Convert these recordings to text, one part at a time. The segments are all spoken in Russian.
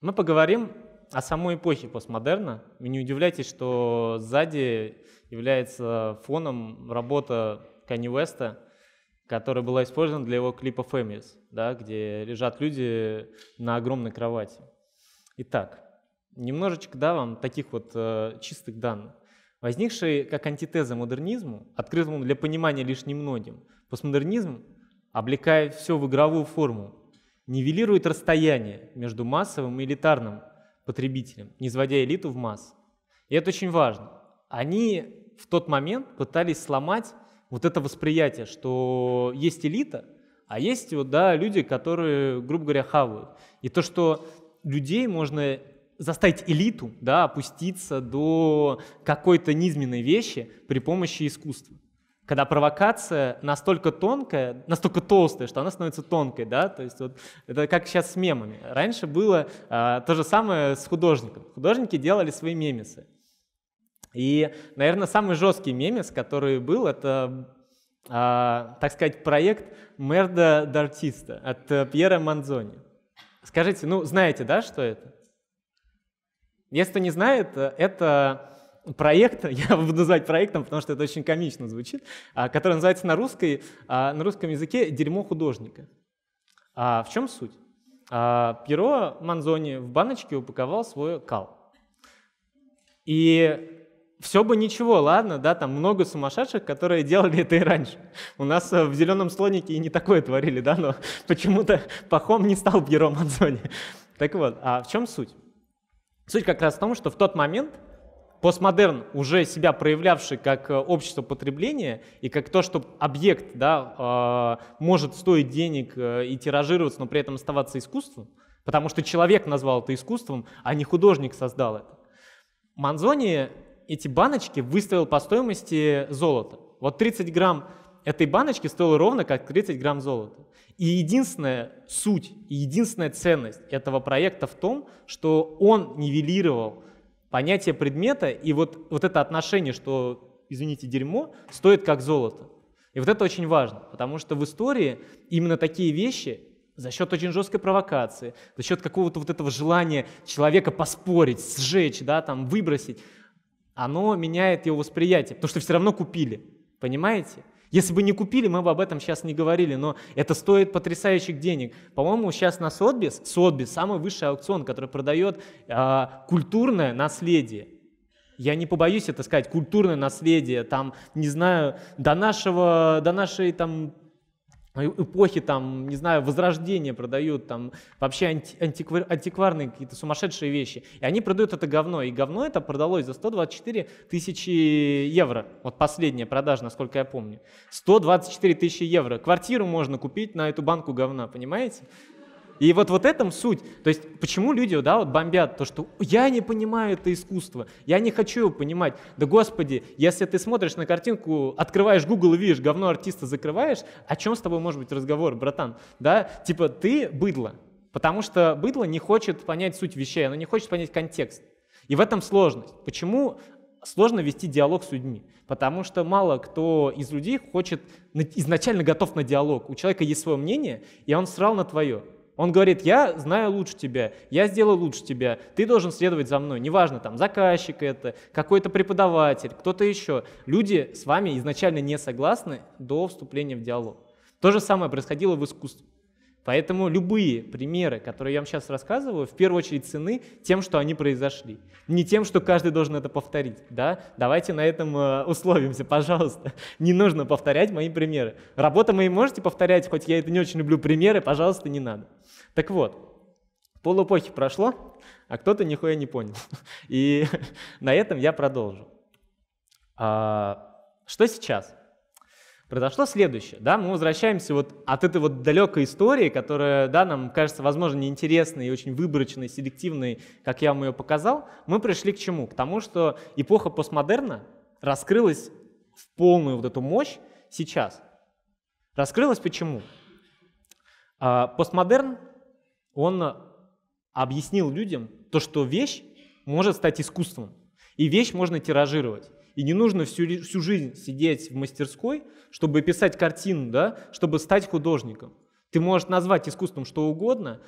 Мы поговорим о самой эпохе постмодерна. Вы не удивляйтесь, что сзади является фоном работа Канни Уэста, которая была использована для его клипа «Families», да, где лежат люди на огромной кровати. Итак, немножечко да, вам таких вот э, чистых данных. Возникший как антитеза модернизму, открытому для понимания лишь немногим, постмодернизм облекает все в игровую форму, нивелирует расстояние между массовым и элитарным потребителем, не изводя элиту в масс. И это очень важно. Они в тот момент пытались сломать вот это восприятие, что есть элита, а есть вот, да, люди, которые, грубо говоря, хавают. И то, что людей можно заставить элиту да, опуститься до какой-то низменной вещи при помощи искусства когда провокация настолько тонкая, настолько толстая, что она становится тонкой, да, то есть вот это как сейчас с мемами. Раньше было а, то же самое с художником. Художники делали свои мемесы. И, наверное, самый жесткий мемес, который был, это, а, так сказать, проект Мерда Д'Артиста от э, Пьера Манзони. Скажите, ну, знаете, да, что это? Если кто не знает, э, это проект, я буду называть проектом, потому что это очень комично звучит, а, который называется на, русской, а, на русском языке «Дерьмо художника». А В чем суть? А, Пьеро Манзони в баночке упаковал свой кал. И все бы ничего, ладно, да, там много сумасшедших, которые делали это и раньше. У нас э, в «Зеленом слонике» и не такое творили, да, но почему-то Пахом не стал Пьеро Манзони. Так вот, а в чем суть? Суть как раз в том, что в тот момент – постмодерн, уже себя проявлявший как э, общество потребления и как то, что объект да, а, может стоить денег э, и тиражироваться, но при этом оставаться искусством, потому что человек назвал это искусством, а не художник создал это. Манзони эти баночки выставил по стоимости золота. Вот 30 грамм этой баночки стоило ровно как 30 грамм золота. И единственная суть, и единственная ценность этого проекта в том, что он нивелировал понятие предмета и вот, вот это отношение, что, извините, дерьмо, стоит как золото. И вот это очень важно, потому что в истории именно такие вещи за счет очень жесткой провокации, за счет какого-то вот этого желания человека поспорить, сжечь, да, там, выбросить, оно меняет его восприятие, потому что все равно купили, понимаете? Если бы не купили, мы бы об этом сейчас не говорили, но это стоит потрясающих денег. По-моему, сейчас на Сотбис, Сотбис самый высший аукцион, который продает э, культурное наследие. Я не побоюсь это сказать, культурное наследие, там, не знаю, до, нашего, до нашей там, эпохи, там, не знаю, возрождения продают, там, вообще анти, антиквар, антикварные какие-то сумасшедшие вещи. И они продают это говно. И говно это продалось за 124 тысячи евро. Вот последняя продажа, насколько я помню. 124 тысячи евро. Квартиру можно купить на эту банку говна, понимаете? И вот, вот этом суть. То есть почему люди да, вот бомбят то, что я не понимаю это искусство, я не хочу его понимать. Да господи, если ты смотришь на картинку, открываешь Google и видишь говно артиста, закрываешь, о чем с тобой может быть разговор, братан? Да? Типа ты быдло, потому что быдло не хочет понять суть вещей, оно не хочет понять контекст. И в этом сложность. Почему сложно вести диалог с людьми, потому что мало кто из людей хочет, изначально готов на диалог. У человека есть свое мнение, и он срал на твое. Он говорит, я знаю лучше тебя, я сделаю лучше тебя, ты должен следовать за мной. Неважно, там заказчик это, какой-то преподаватель, кто-то еще. Люди с вами изначально не согласны до вступления в диалог. То же самое происходило в искусстве. Поэтому любые примеры, которые я вам сейчас рассказываю, в первую очередь цены тем, что они произошли. Не тем, что каждый должен это повторить. Да? Давайте на этом э, условимся, пожалуйста. Не нужно повторять мои примеры. Работа мои можете повторять, хоть я это не очень люблю примеры, пожалуйста, не надо. Так вот, пол полэпохи прошло, а кто-то нихуя не понял. И на этом я продолжу. А, что сейчас? Произошло следующее, да, мы возвращаемся вот от этой вот далекой истории, которая, да, нам кажется, возможно, неинтересной и очень выборочной, селективной, как я вам ее показал, мы пришли к чему? К тому, что эпоха постмодерна раскрылась в полную вот эту мощь сейчас. Раскрылась почему? А, постмодерн он э, объяснил людям то, что вещь может стать искусством, и вещь можно тиражировать. И не нужно всю, всю жизнь сидеть в мастерской, чтобы писать картину, да, чтобы стать художником. Ты можешь назвать искусством что угодно,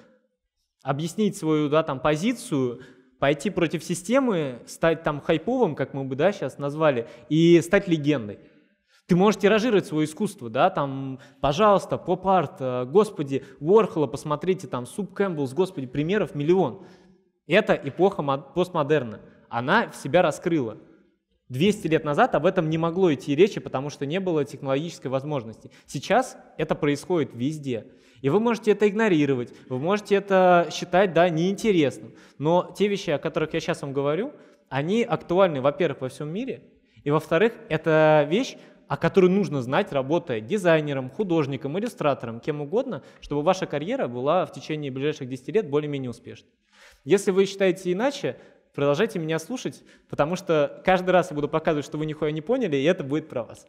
объяснить свою да, там, позицию, пойти против системы, стать там хайповым, как мы бы да, сейчас назвали, и стать легендой. Ты можешь тиражировать свое искусство, да, там, пожалуйста, поп-арт, э, господи, Уорхола, посмотрите, там, Суп Кэмпбеллс, господи, примеров миллион. Это эпоха постмодерна. Она в себя раскрыла. 200 лет назад об этом не могло идти речи, потому что не было технологической возможности. Сейчас это происходит везде. И вы можете это игнорировать, вы можете это считать да, неинтересным. Но те вещи, о которых я сейчас вам говорю, они актуальны, во-первых, во всем мире, и, во-вторых, это вещь, а которой нужно знать, работая дизайнером, художником, иллюстратором, кем угодно, чтобы ваша карьера была в течение ближайших 10 лет более-менее успешной. Если вы считаете иначе, продолжайте меня слушать, потому что каждый раз я буду показывать, что вы нихуя не поняли, и это будет про вас.